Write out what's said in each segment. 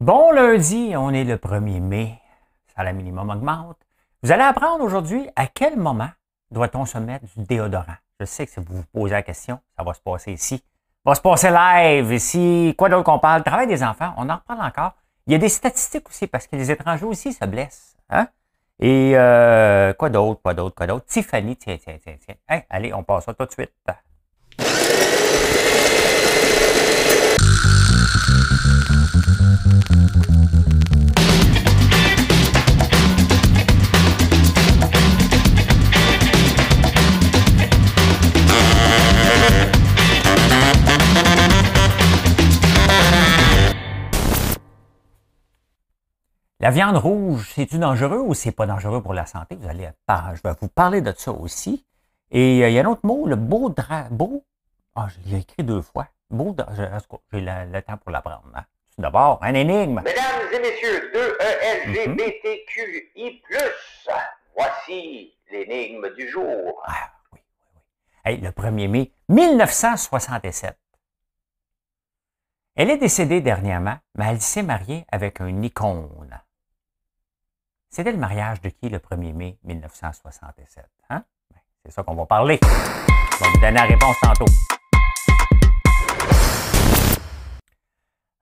Bon lundi, on est le 1er mai, ça la minimum augmente. Vous allez apprendre aujourd'hui à quel moment doit-on se mettre du déodorant. Je sais que si vous vous posez la question, ça va se passer ici. Ça va se passer live ici. Quoi d'autre qu'on parle? Travail des enfants, on en parle encore. Il y a des statistiques aussi parce que les étrangers aussi se blessent. Hein? Et euh, quoi d'autre, quoi d'autre, quoi d'autre? Tiffany, tiens, tiens, tiens, tiens. Hein? allez, on passe ça tout de suite. La viande rouge, c'est-tu dangereux ou c'est pas dangereux pour la santé? Vous allez, je vais vous parler de ça aussi. Et euh, il y a un autre mot, le beau drap, Beau... Ah, je l'ai écrit deux fois. Beau... J'ai le temps pour l'apprendre. Hein? d'abord, un énigme. Mesdames et messieurs, 2-E-L-G-B-T-Q-I+, e voici l'énigme du jour. Ah, oui, oui, oui. le 1er mai 1967. Elle est décédée dernièrement, mais elle s'est mariée avec un icône. C'était le mariage de qui le 1er mai 1967? Hein? Ben, c'est ça qu'on va parler. On va vous donner la réponse tantôt.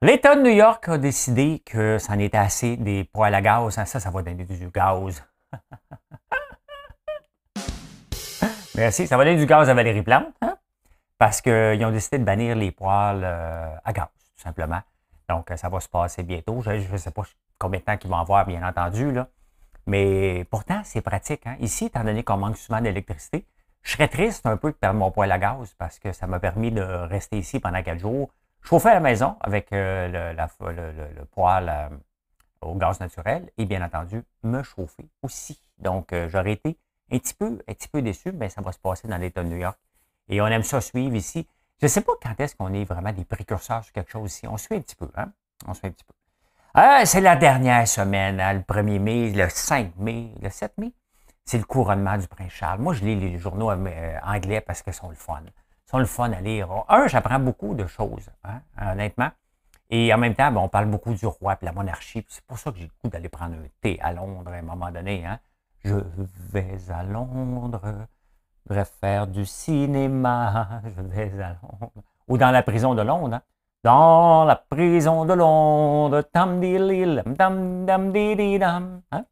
L'État de New York a décidé que en était assez des poêles à gaz. Hein. Ça, ça va donner du gaz. Merci. Ça va donner du gaz à Valérie Plante, hein, parce qu'ils ont décidé de bannir les poêles euh, à gaz, tout simplement. Donc, ça va se passer bientôt. Je ne sais pas combien de temps qu'ils vont avoir, bien entendu, Mais pourtant, c'est pratique. Hein. Ici, étant donné qu'on manque souvent d'électricité, je serais triste un peu de perdre mon poêle à gaz parce que ça m'a permis de rester ici pendant quatre jours Chauffer à la maison avec euh, le, la, poêle euh, au gaz naturel et bien entendu me chauffer aussi. Donc, euh, j'aurais été un petit peu, un petit peu déçu, mais ça va se passer dans l'État de New York. Et on aime ça suivre ici. Je ne sais pas quand est-ce qu'on est vraiment des précurseurs sur quelque chose ici. On suit un petit peu, hein? On suit un petit peu. Ah, c'est la dernière semaine, hein, le 1er mai, le 5 mai, le 7 mai. C'est le couronnement du prince Charles. Moi, je lis les journaux anglais parce qu'ils sont le fun le fun à lire. Un, j'apprends beaucoup de choses, hein, honnêtement. Et en même temps, ben, on parle beaucoup du roi et la monarchie. C'est pour ça que j'ai le goût d'aller prendre un thé à Londres à un moment donné. Hein. Je vais à Londres, je vais faire du cinéma, je vais à Londres. Ou dans la prison de Londres. Hein. Dans la prison de Londres, tam di tam dam Hein?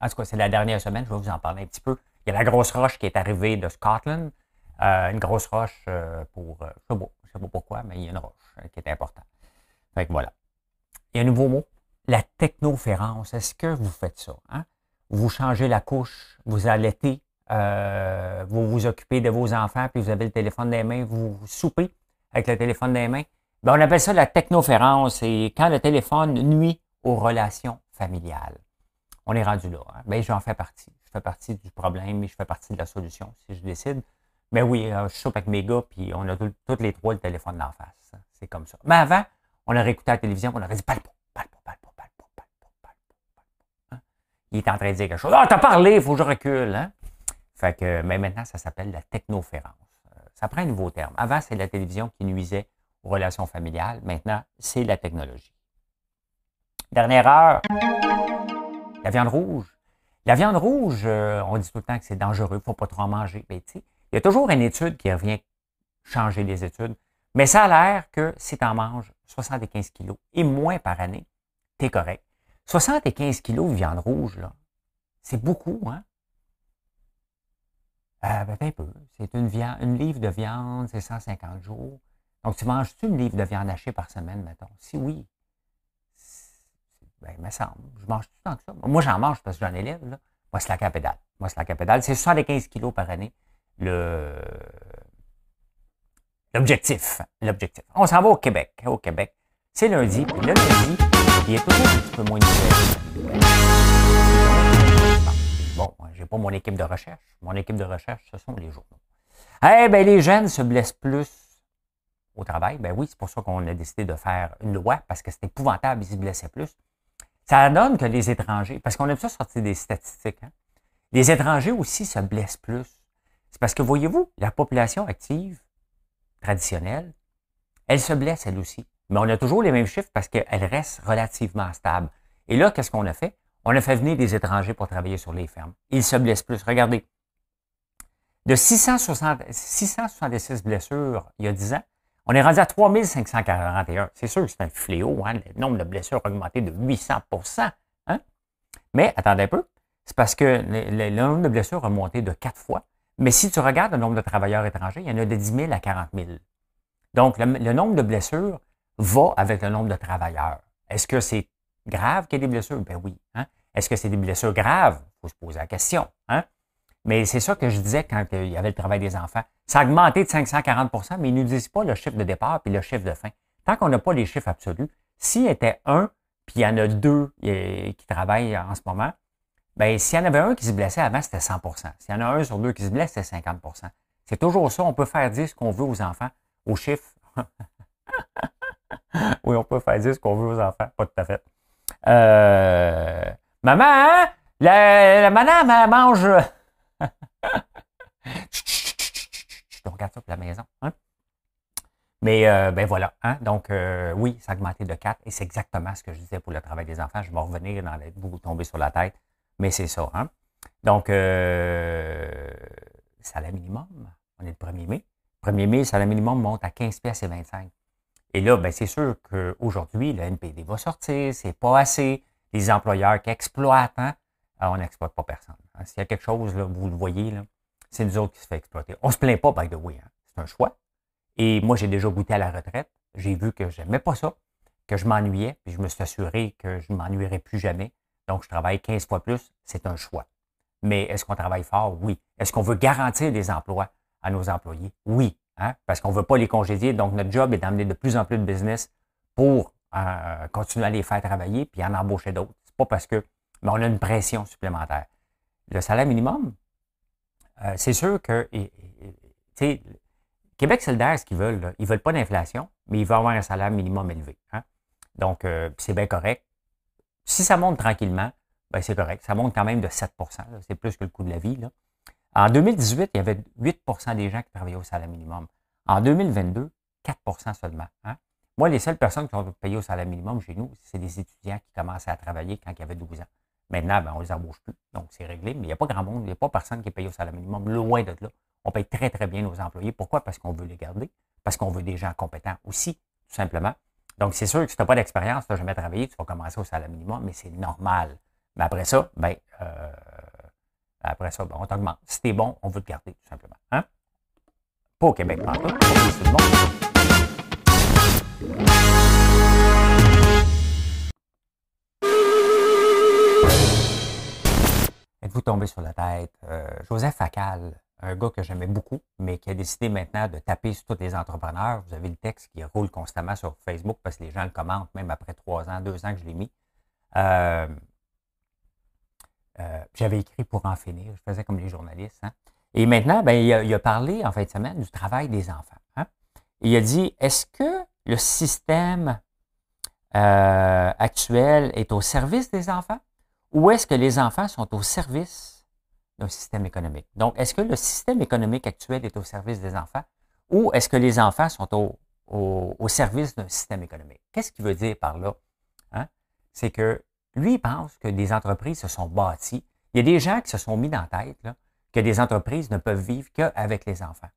En tout cas, c'est la dernière semaine, je vais vous en parler un petit peu. Il y a la grosse roche qui est arrivée de Scotland. Euh, une grosse roche euh, pour. Euh, je ne sais, pas pourquoi, mais il y a une roche qui est importante. Fait voilà. Il y a un nouveau mot, la technoférence. Est-ce que vous faites ça? Hein? Vous changez la couche, vous allaitez, vous vous occupez de vos enfants, puis vous avez le téléphone des mains, vous, soupez avec le téléphone des mains. Ben, on appelle ça la technoférence. Et quand le téléphone nuit aux relations familiales. On est rendu là. Hein? Ben, j'en fais partie. Je fais partie du problème et je fais partie de la solution si je décide. Mais ben oui, je euh, chope avec mes gars, puis on a toutes les trois le téléphone d'en face. C'est comme ça. Mais avant, on aurait écouté la télévision, on aurait dit parle pas, hein? Il est en train de dire quelque chose. Ah, t'as parlé, il faut que je recule. Hein? Fait que, mais maintenant, ça s'appelle la technoférence. Euh, ça prend un nouveau terme. Avant, c'est la télévision qui nuisait aux relations familiales. Maintenant, c'est la technologie. Dernière heure, la viande rouge. La viande rouge, euh, on dit tout le temps que c'est dangereux, il ne faut pas trop en manger. Mais ben, tu sais, il y a toujours une étude qui revient changer les études, mais ça a l'air que si tu en manges 75 kilos et moins par année, tu es correct. 75 kilos de viande rouge, là, c'est beaucoup, hein? Euh, ben, un peu. C'est une, viande, une livre de viande, c'est 150 jours. Donc, tu manges-tu une livre de viande hachée par semaine, mettons? Si oui, ben, il me semble. Je mange tout le que ça. Moi, j'en mange parce que j'en élève, là. Moi, c'est la capédale. Moi, c'est la capédale. C'est 75 kilos par année le, l'objectif. L'objectif. On s'en va au Québec. Au Québec, c'est lundi. Puis le lundi, il est toujours un petit peu moins Bon, j'ai pas mon équipe de recherche. Mon équipe de recherche, ce sont les journaux. Eh bien, les jeunes se blessent plus au travail. Ben oui, c'est pour ça qu'on a décidé de faire une loi, parce que c'est épouvantable, ils se blessaient plus. Ça donne que les étrangers, parce qu'on a ça sortir des statistiques, hein? les étrangers aussi se blessent plus c'est parce que, voyez-vous, la population active, traditionnelle, elle se blesse elle aussi. Mais on a toujours les mêmes chiffres parce qu'elle reste relativement stable. Et là, qu'est-ce qu'on a fait? On a fait venir des étrangers pour travailler sur les fermes. Ils se blessent plus. Regardez. De 666 blessures il y a 10 ans, on est rendu à 3541. C'est sûr que c'est un fléau. Hein. Le nombre de blessures a augmenté de 800 hein. Mais attendez un peu. C'est parce que le, nombre de blessures a monté de 4 fois. Mais si tu regardes le nombre de travailleurs étrangers, il y en a de 10 000 à 40 000. Donc, le, nombre de blessures va avec le nombre de travailleurs. Est-ce que c'est grave qu'il y ait des blessures? Ben oui. Hein. Est-ce que c'est des blessures graves? Il faut se poser la question. Hein. Mais c'est ça que je disais quand il y avait le travail des enfants. Ça a augmenté de 540 mais ils ne nous disent pas le chiffre de départ puis le chiffre de fin. Tant qu'on n'a pas les chiffres absolus, s'il était un, puis il y en a deux euh, qui travaillent en ce moment, Bien, s'il y en avait un qui se blessait avant, c'était 100 S'il y en a un sur deux qui se blesse, c'est 50 C'est toujours ça. On peut faire dire ce qu'on veut aux enfants, aux chiffres. oui, on peut faire dire ce qu'on veut aux enfants. Pas tout à fait. Euh, maman, hein? la, madame, mange. on regarde ça pour la maison. Hein? Mais euh, ben voilà. Hein? Donc, euh, oui, ça augmenté de 4 et c'est exactement ce que je disais pour le travail des enfants. Je vais revenir dans les, vous tomber sur la tête. Mais c'est ça. Hein? Donc, euh, salaire minimum, on est le 1er mai. 1er mai, le salaire minimum monte à 15$ et 25. Et là, ben, c'est sûr qu'aujourd'hui, le NPD va sortir, c'est pas assez. Les employeurs qui exploitent, hein, euh, on n'exploite pas personne. Hein. S'il y a quelque chose, là, vous le voyez, là, c'est nous autres qui se fait exploiter. On ne se plaint pas, by the way. Hein. C'est un choix. Et moi, j'ai déjà goûté à la retraite. J'ai vu que je n'aimais pas ça, que je m'ennuyais, puis je me suis assuré que je ne m'ennuierais plus jamais. Donc, je travaille 15 fois plus, c'est un choix. Mais est-ce qu'on travaille fort? Oui. Est-ce qu'on veut garantir des emplois à nos employés? Oui. Hein? Parce qu'on ne veut pas les congédier. Donc, notre job est d'amener de plus en plus de business pour euh, continuer à les faire travailler puis en embaucher d'autres. C'est pas parce que mais on a une pression supplémentaire. Le salaire minimum, euh, c'est sûr que tu sais, Québec solidaire, ce qu'ils veulent, ils ne veulent pas d'inflation, mais ils veulent avoir un salaire minimum élevé. Hein? Donc, euh, c'est bien correct. Si ça monte tranquillement, ben, c'est correct. Ça monte quand même de 7 C'est plus que le coût de la vie. En 2018, il y avait 8 des gens qui travaillaient au salaire minimum. En 2022, 4 seulement. Hein. Moi, les seules personnes qui ont payé au salaire minimum chez nous, c'est des étudiants qui commençaient à travailler quand ils avaient 12 ans. Maintenant, ben, on ne les embauche plus, donc c'est réglé, mais il n'y a pas grand monde, il n'y a pas personne qui est au salaire minimum, loin de là. On paye très, très bien nos employés. Pourquoi? Parce qu'on veut les garder, parce qu'on veut des gens compétents aussi, tout simplement. Donc, c'est sûr que si tu n'as pas d'expérience, tu n'as jamais travaillé, tu vas commencer au salaire minimum, mais c'est normal. Mais après ça, ben, euh, après ça, ben, on t'augmente. Si t'es bon, on veut te garder, tout simplement. Hein? Pas au Québec, pas tout, le monde. Êtes-vous tombé sur la tête? Euh, Joseph Facal, un gars que j'aimais beaucoup, mais qui a décidé maintenant de taper sur tous les entrepreneurs. Vous avez le texte qui roule constamment sur Facebook parce que les gens le commentent, même après trois ans, deux ans que je l'ai mis. Euh, euh, j'avais écrit pour en finir. Je faisais comme les journalistes. Hein. Et maintenant, ben, il, a, parlé en fin de semaine du travail des enfants. Hein. Il a dit est-ce que le système euh, actuel est au service des enfants ou est-ce que les enfants sont au service d'un système économique. Donc, est-ce que le système économique actuel est au service des enfants ou est-ce que les enfants sont au, service d'un système économique? Qu'est-ce qu'il veut dire par là? Hein? C'est que lui, il pense que des entreprises se sont bâties. Il y a des gens qui se sont mis dans la tête que des entreprises ne peuvent vivre qu'avec les enfants.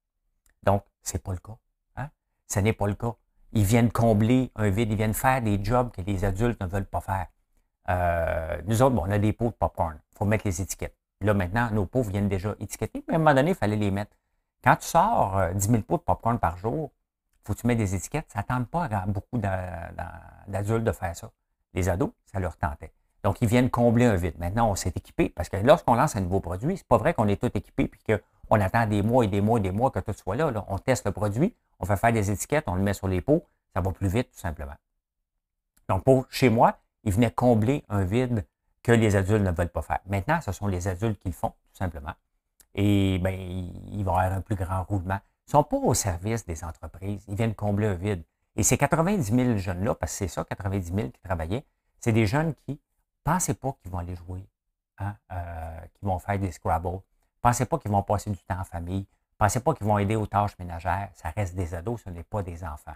Donc, ce n'est pas le cas. Hein? Ce n'est pas le cas. Ils viennent combler un vide, ils viennent faire des jobs que les adultes ne veulent pas faire. Euh, nous autres, bon, on a des pots de popcorn. Il faut mettre les étiquettes. Là, maintenant, nos pots viennent déjà étiquetés, mais à un moment donné, il fallait les mettre. Quand tu sors 10 euh, 000 pots de popcorn par jour, il faut que tu mettes des étiquettes. Ça ne tente pas à beaucoup d'adultes de faire ça. Les ados, ça leur tentait. Donc, ils viennent combler un vide. Maintenant, on s'est équipé parce que lorsqu'on lance un nouveau produit, c'est pas vrai qu'on est tout équipé et qu'on attend des mois et des mois et des mois que tout soit là, On teste le produit, on fait faire des étiquettes, on le met sur les pots, ça va plus vite, tout simplement. Donc, pour chez moi, ils venaient combler un vide que les adultes ne veulent pas faire. Maintenant, ce sont les adultes qui le font, tout simplement. Et bien, ils vont avoir un plus grand roulement. Ils ne sont pas au service des entreprises. Ils viennent combler un vide. Et ces 90 000 jeunes-là, parce que c'est ça, 90 000 qui travaillaient, c'est des jeunes qui ne pensaient pas qu'ils vont aller jouer, hein, euh, qu'ils qui vont faire des Scrabble, pensaient pas qu'ils vont passer du temps en famille, pensez pas qu'ils vont aider aux tâches ménagères. Ça reste des ados, ce n'est pas des enfants.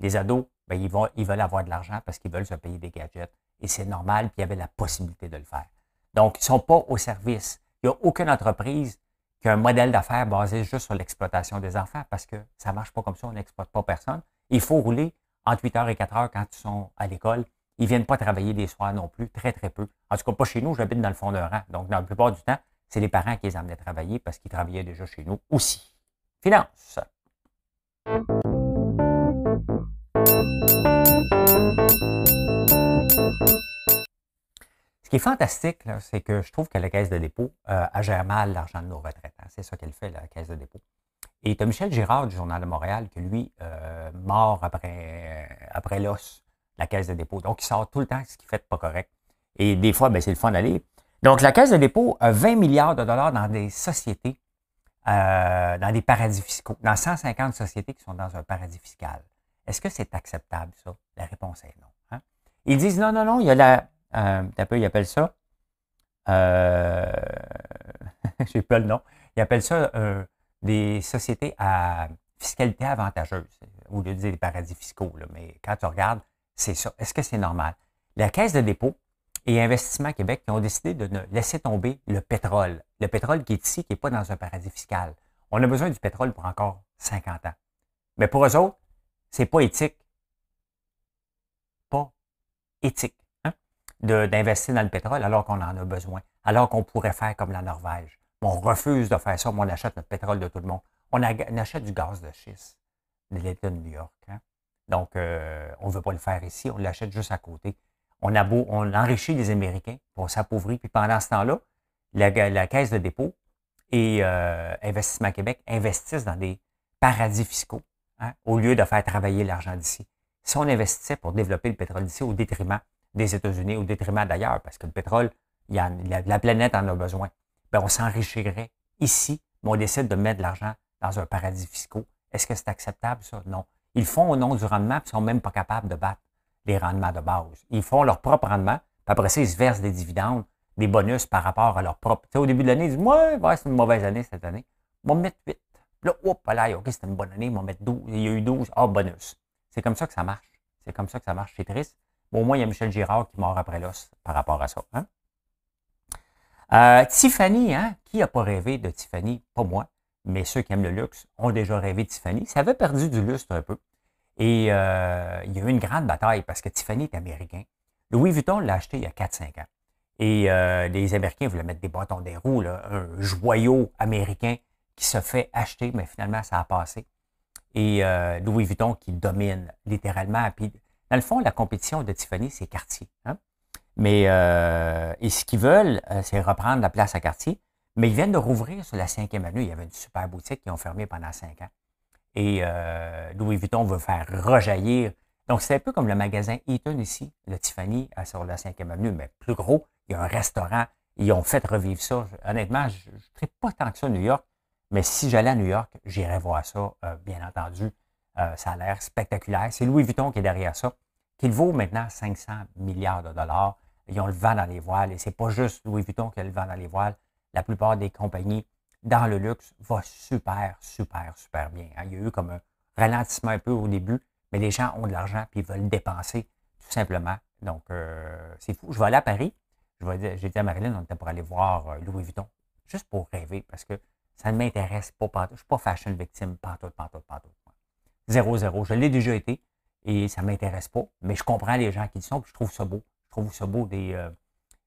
Les ados, bien, ils, vont, ils veulent avoir de l'argent parce qu'ils veulent se payer des gadgets et c'est normal, puis il y avait la possibilité de le faire. Donc, ils ne sont pas au service. Il n'y a aucune entreprise qui a un modèle d'affaires basé juste sur l'exploitation des enfants parce que ça ne marche pas comme ça, on n'exploite pas personne. Il faut rouler entre 8 h et 4 heures quand ils sont à l'école. Ils ne viennent pas travailler des soirs non plus, très, très peu. En tout cas, pas chez nous, j'habite dans le fond d'un rang. Donc, dans la plupart du temps, c'est les parents qui les emmenaient travailler parce qu'ils travaillaient déjà chez nous aussi. Finance! Ce qui est fantastique, c'est que je trouve que la Caisse de dépôt a euh, gère mal l'argent de nos retraitants. Hein. C'est ça qu'elle fait, la Caisse de dépôt. Et tu Michel Girard du Journal de Montréal, que lui, euh, mort après, après l'os, la Caisse de dépôt. Donc, il sort tout le temps ce qu'il fait pas correct. Et des fois, ben, c'est le fun d'aller. Donc, la Caisse de dépôt a 20 milliards de dollars dans des sociétés, euh, dans des paradis fiscaux, dans 150 sociétés qui sont dans un paradis fiscal. Est-ce que c'est acceptable, ça? La réponse est non. Hein. Ils disent non, non, non, il y a la, un euh, peu, ils appellent ça. Euh, j'ai pas le nom. Ils appellent ça euh, des sociétés à fiscalité avantageuse, au lieu de dire des paradis fiscaux. mais quand tu regardes, c'est ça. Est-ce que c'est normal? La Caisse de dépôt et Investissement Québec qui ont décidé de laisser tomber le pétrole. Le pétrole qui est ici, qui n'est pas dans un paradis fiscal. On a besoin du pétrole pour encore 50 ans. Mais pour eux autres, c'est pas éthique. Pas éthique d'investir dans le pétrole alors qu'on en a besoin, alors qu'on pourrait faire comme la Norvège. On refuse de faire ça, mais on achète notre pétrole de tout le monde. On, achète du gaz de schiste de l'État de New York. Hein. Donc, euh, on ne veut pas le faire ici, on l'achète juste à côté. On, a beau, on enrichit les Américains, pour s'appauvrit, puis pendant ce temps-là, la, la, Caisse de dépôt et euh, Investissement Québec investissent dans des paradis fiscaux hein, au lieu de faire travailler l'argent d'ici. Si on investissait pour développer le pétrole d'ici au détriment des États-Unis au détriment d'ailleurs, parce que le pétrole, il la, la, planète en a besoin. Ben, on s'enrichirait ici, mais on décide de mettre de l'argent dans un paradis fiscaux. Est-ce que c'est acceptable, ça? Non. Ils font au nom du rendement, puis ils sont même pas capables de battre les rendements de base. Ils font leur propre rendement, puis après ça, ils se versent des dividendes, des bonus par rapport à leur propre. au début de l'année, ils disent Ouais, c'est une mauvaise année cette année. Ils vont mettre 8. là, oups, là, OK, c'était une bonne année, ils vont mettre 12. Il y a eu 12. Ah, bonus. C'est comme ça que ça marche. C'est comme ça que ça marche. C'est triste au moins, il y a Michel Girard qui mord après l'os par rapport à ça. Hein? Euh, Tiffany, hein? qui n'a pas rêvé de Tiffany? Pas moi, mais ceux qui aiment le luxe ont déjà rêvé de Tiffany. Ça avait perdu du lustre un peu. Et euh, il y a eu une grande bataille parce que Tiffany est américain. Louis Vuitton l'a acheté il y a 4-5 ans. Et euh, les Américains voulaient mettre des bâtons des roues, un joyau américain qui se fait acheter, mais finalement, ça a passé. Et Louis Vuitton qui domine littéralement. Puis dans le fond, la compétition de Tiffany, c'est Cartier. Hein. Mais, euh, et ce qu'ils veulent, euh, c'est reprendre la place à Cartier. Mais ils viennent de rouvrir sur la 5e avenue. Il y avait une super boutique qui ont fermé pendant cinq ans. Et euh, Louis Vuitton veut faire rejaillir. Donc, c'est un peu comme le magasin Eaton ici, le Tiffany, sur la 5e avenue, mais plus gros. Il y a un restaurant. Ils ont fait revivre ça. Honnêtement, je ne pas tant que ça à New York, mais si j'allais à New York, j'irais voir ça, bien entendu. Euh, ça a l'air spectaculaire. C'est Louis Vuitton qui est derrière ça, qu'il vaut maintenant 500 milliards de dollars. Ils ont le vent dans les voiles. Et c'est pas juste Louis Vuitton qui a le vent dans les voiles. La plupart des compagnies dans le luxe vont super, super, super bien. Hein. Il y a eu comme un ralentissement un peu au début, mais les gens ont de l'argent et ils veulent dépenser tout simplement. Donc, euh, c'est fou. Je vais aller à Paris. J'ai dit à Marilyn, on était pour aller voir euh, Louis Vuitton, juste pour rêver, parce que ça ne m'intéresse pas. partout. Je ne suis pas fashion victime, pantoute, partout, partout. Zéro, Je l'ai déjà été et ça ne m'intéresse pas, mais je comprends les gens qui le sont, puis je trouve ça beau. Je trouve ça beau des, euh,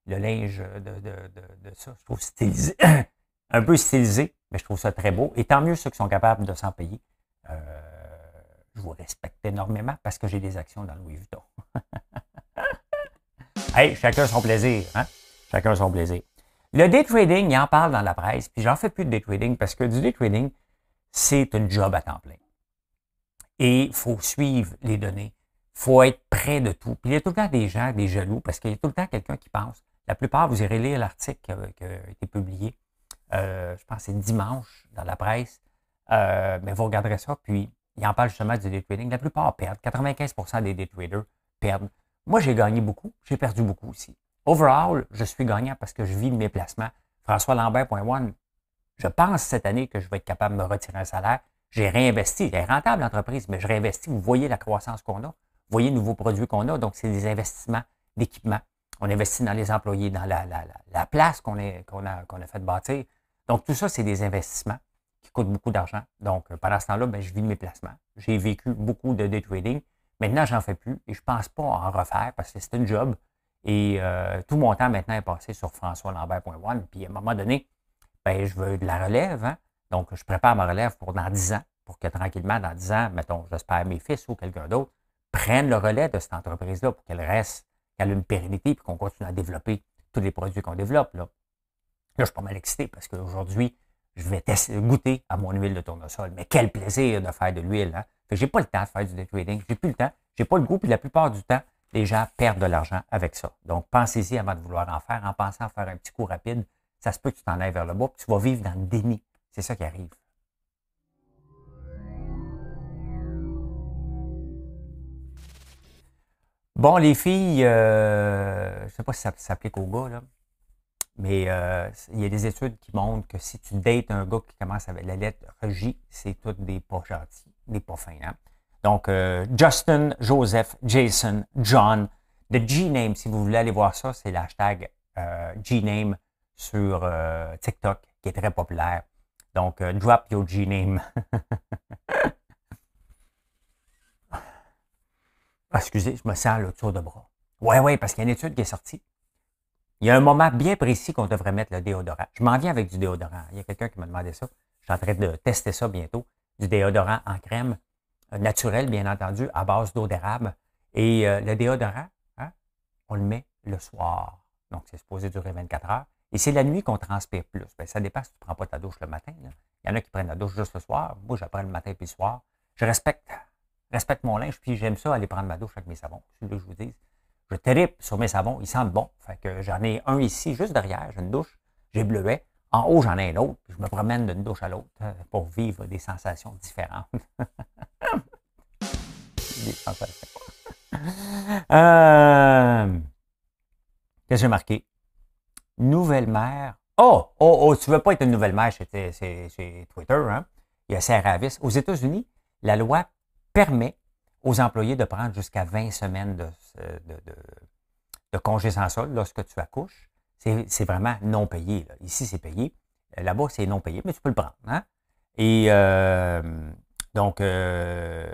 le linge de, de, de, ça. Je trouve stylisé, un peu stylisé, mais je trouve ça très beau. Et tant mieux ceux qui sont capables de s'en payer. Euh, je vous respecte énormément parce que j'ai des actions dans Louis Vuitton. hey, chacun son plaisir, hein? Chacun son plaisir. Le day trading, il en parle dans la presse, puis j'en fais plus de day trading parce que du day trading, c'est un job à temps plein et il faut suivre les données. Il faut être près de tout. Puis il y a tout le temps des gens, des jaloux, parce qu'il y a tout le temps quelqu'un qui pense. La plupart, vous irez lire l'article qui, a été publié, euh, je pense c'est dimanche dans la presse, euh, mais vous regarderez ça, puis il en parle justement du day trading. La plupart perdent. 95 des day traders perdent. Moi, j'ai gagné beaucoup, j'ai perdu beaucoup aussi. Overall, je suis gagnant parce que je vis mes placements. François Lambert.1, je pense cette année que je vais être capable de me retirer un salaire. J'ai réinvesti. C'est est rentable, l'entreprise, mais je réinvestis. Vous voyez la croissance qu'on a. Vous voyez les nouveaux produits qu'on a. Donc, c'est des investissements d'équipement. On investit dans les employés, dans la, place qu'on a, fait bâtir. Donc, tout ça, c'est des investissements qui coûtent beaucoup d'argent. Donc, pendant ce temps-là, ben, je vis mes placements. J'ai vécu beaucoup de day trading. Maintenant, j'en fais plus et je ne pense pas en refaire parce que c'est un job. Et euh, tout mon temps maintenant est passé sur François françoislambert.one. Puis à un moment donné, ben, je veux de la relève. Hein? Donc, je prépare ma relève pour dans 10 ans, pour que tranquillement, dans 10 ans, mettons, j'espère mes fils ou quelqu'un d'autre, prennent le relais de cette entreprise-là pour qu'elle reste, qu'elle ait une pérennité et qu'on continue à développer tous les produits qu'on développe. Là. là, je suis pas mal excité parce qu'aujourd'hui, je vais goûter à mon huile de tournesol. Mais quel plaisir de faire de l'huile. là Je n'ai pas le temps de faire du day trading. J'ai plus le temps. J'ai pas le goût. Puis la plupart du temps, les gens perdent de l'argent avec ça. Donc, pensez-y avant de vouloir en faire. En pensant à faire un petit coup rapide, ça se peut que tu t'en ailles vers le bas. Puis tu vas vivre dans le déni c'est ça qui arrive. Bon, les filles, euh, je ne sais pas si ça s'applique aux gars, mais euh, il y a des études qui montrent que si tu dates un gars qui commence avec la lettre J, c'est tous des pas gentils, des pas fins. Hein. Donc, euh, Justin, Joseph, Jason, John, The G-Name, si vous voulez aller voir ça, c'est l'hashtag G-Name sur TikTok qui est très populaire. Donc, euh, drop your G-name. Ah, excusez, je me sens le tour de bras. Oui, oui, parce qu'il y a une étude qui est sortie. Il y a un moment bien précis qu'on devrait mettre le déodorant. Je m'en viens avec du déodorant. Il y a quelqu'un qui m'a demandé ça. Je suis en train de tester ça bientôt. Du déodorant en crème euh, naturelle, bien entendu, à base d'eau d'érable. Et euh, le déodorant, hein, on le met le soir. Donc, c'est supposé durer 24 heures. Et c'est la nuit qu'on transpire plus. Ben ça dépend si tu ne prends pas ta douche le matin. Il y en a qui prennent la douche juste le soir. Moi, je le matin puis le soir. Je respecte, respecte mon linge, puis j'aime ça aller prendre ma douche avec mes savons. C'est que je vous dis. Je tripe sur mes savons, ils sentent bon. Fait que j'en ai un ici, juste derrière, j'ai une douche, j'ai bleuet. En haut, j'en ai un autre, puis je me promène d'une douche à l'autre euh, pour vivre des sensations différentes. des euh, Qu'est-ce que j'ai marqué? nouvelle mère. Oh, oh, oh, tu veux pas être une nouvelle mère chez, Twitter, hein? Il y a Sarah Avis. Aux États-Unis, la loi permet aux employés de prendre jusqu'à 20 semaines de, euh, de, sans solde lorsque tu accouches. C'est vraiment non payé. Ici, c'est payé. Euh, là-bas, c'est non payé, mais tu peux le prendre. Hein? Et euh, donc, euh,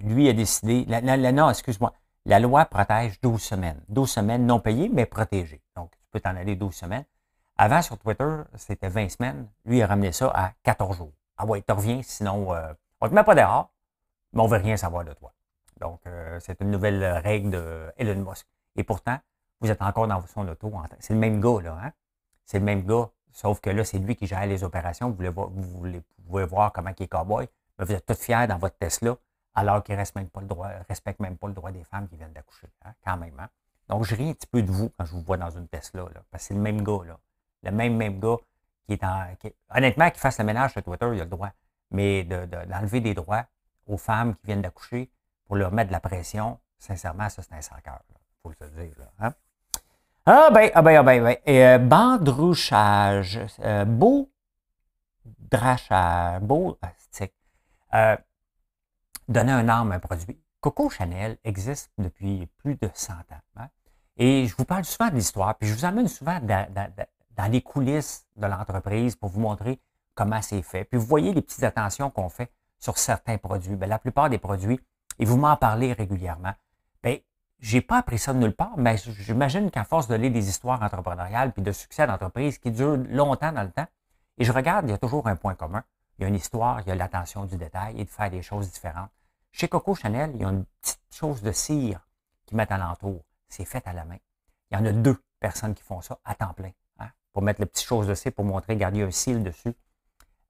lui a décidé. non, excuse-moi. La loi protège 12 semaines. 12 semaines non payées, mais protégées. Donc, t'en aller 12 semaines. Avant, sur Twitter, c'était 20 semaines. Lui, il a ramené ça à 14 jours. Ah ouais, tu reviens, sinon, euh, on ne te met pas dehors, mais on ne veut rien savoir de toi. Donc, euh, c'est une nouvelle règle de Elon Musk. Et pourtant, vous êtes encore dans son auto. C'est le même gars, là. Hein? C'est le même gars, sauf que là, c'est lui qui gère les opérations. Vous, voulez pouvez voir comment il est cowboy. Mais vous êtes tout fiers dans votre Tesla, alors qu'il ne respecte, même pas le droit des femmes qui viennent d'accoucher. Hein? Quand même, hein? Donc, je ris un petit peu de vous quand je vous vois dans une Tesla, là, parce que c'est le même gars, là. Le même, même gars qui est en. honnêtement, qui fasse le ménage sur Twitter, il a le droit. Mais d'enlever de, des droits aux femmes qui viennent d'accoucher pour leur mettre de la pression, sincèrement, ça, c'est un sans cœur, Il faut le dire, hein. Ah, ben, ah, ben, ah, ben, ben. Euh, bandrouchage. Euh, beau drachage. Beau. Ah, euh, donner un arme à un produit. Coco Chanel existe depuis plus de 100 ans. Hein. Et je vous parle souvent de l'histoire, puis je vous amène souvent dans, les coulisses de l'entreprise pour vous montrer comment c'est fait. Puis vous voyez les petites attentions qu'on fait sur certains produits. Bien, la plupart des produits, et vous m'en parlez régulièrement. Bien, j'ai pas appris ça de nulle part, mais j'imagine qu'à force de lire des histoires entrepreneuriales puis de succès d'entreprise qui durent longtemps dans le temps, et je regarde, il y a toujours un point commun. Il y a une histoire, il y a l'attention du détail et de faire des choses différentes. Chez Coco Chanel, il y a une petite chose de cire qui met l'entour. C'est fait à la main. Il y en a deux personnes qui font ça à temps plein. Hein, pour mettre les petites choses dessus, pour montrer, garder un cil dessus.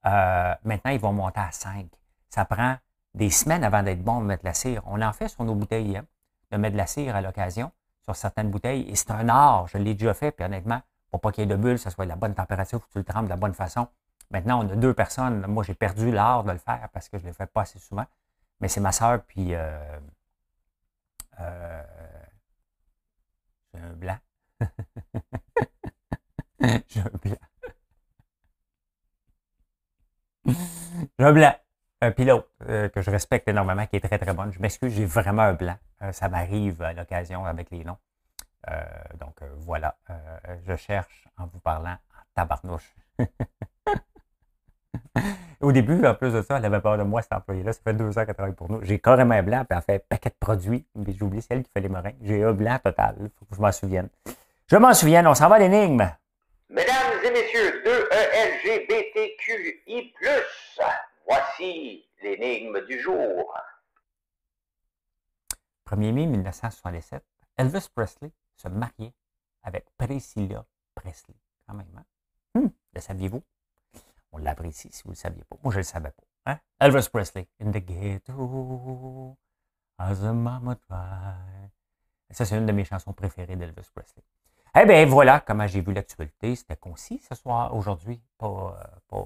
Euh, maintenant, ils vont monter à cinq. Ça prend des semaines avant d'être bon de mettre la cire. On en fait sur nos bouteilles, hein, de mettre de la cire à l'occasion sur certaines bouteilles. Et c'est un art, je l'ai déjà fait, puis honnêtement, pour pas qu'il y ait de bulles, ça soit de la bonne température, que tu le trempes de la bonne façon. Maintenant, on a deux personnes. Moi, j'ai perdu l'art de le faire parce que je ne le fais pas assez souvent. Mais c'est ma soeur, puis euh, euh, j'ai un blanc. J'ai un blanc. J'ai un blanc un pilote euh, que je respecte énormément, qui est très, très bonne. Je m'excuse, j'ai vraiment un blanc. Euh, ça m'arrive à l'occasion avec les noms. Euh, donc voilà, je cherche en vous parlant en tabarnouche. Au début, en plus de ça, elle avait peur de moi, cet employé là Ça fait deux ans qu'elle travaille pour nous. J'ai carrément un blanc, puis elle fait un paquet de produits. Mais j'ai oublié celle qui fait les marins. J'ai un blanc total. Il faut que je m'en souvienne. Je m'en souviens. On s'en va à l'énigme. Mesdames et messieurs, 2ELGBTQI+, e voici l'énigme du jour. 1er mai 1967, Elvis Presley se mariait avec Priscilla Presley. Quand même, hein? hum, le saviez-vous? On l'apprécie si vous ne le saviez pas. Moi, je ne le savais pas. Hein? Elvis Presley. In the ghetto, as a mama tried. Ça, c'est une de mes chansons préférées d'Elvis Presley. Eh bien, voilà comment j'ai vu l'actualité. C'était concis ce soir, aujourd'hui. Pas, euh,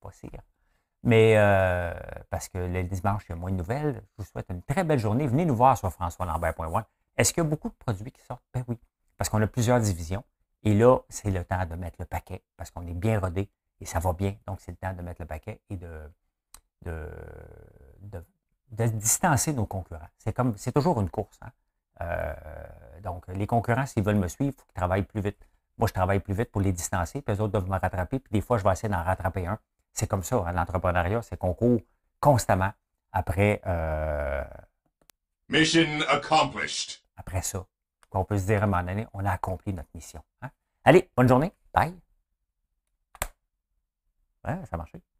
pas, hein. Mais euh, parce que le dimanche, il y a moins de nouvelles. Je vous souhaite une très belle journée. Venez nous voir sur Lambert.1. Est-ce qu'il y a beaucoup de produits qui sortent? Ben oui, parce qu'on a plusieurs divisions. Et là, c'est le temps de mettre le paquet parce qu'on est bien rodé et ça va bien. Donc, c'est le temps de mettre le paquet et de, de, de, distancer nos concurrents. C'est comme c'est toujours une course. Hein. Euh, donc, les concurrents, s'ils veulent me suivre, il faut qu'ils travaillent plus vite. Moi, je travaille plus vite pour les distancer, puis les autres doivent me rattraper, puis des fois, je vais essayer d'en rattraper un. C'est comme ça, hein, l'entrepreneuriat, c'est qu'on court constamment après. Euh, mission accomplished. Après ça, on peut se dire à un moment donné, on a accompli notre mission. Hein. Allez, bonne journée. Bye. Ouais, ça a marché.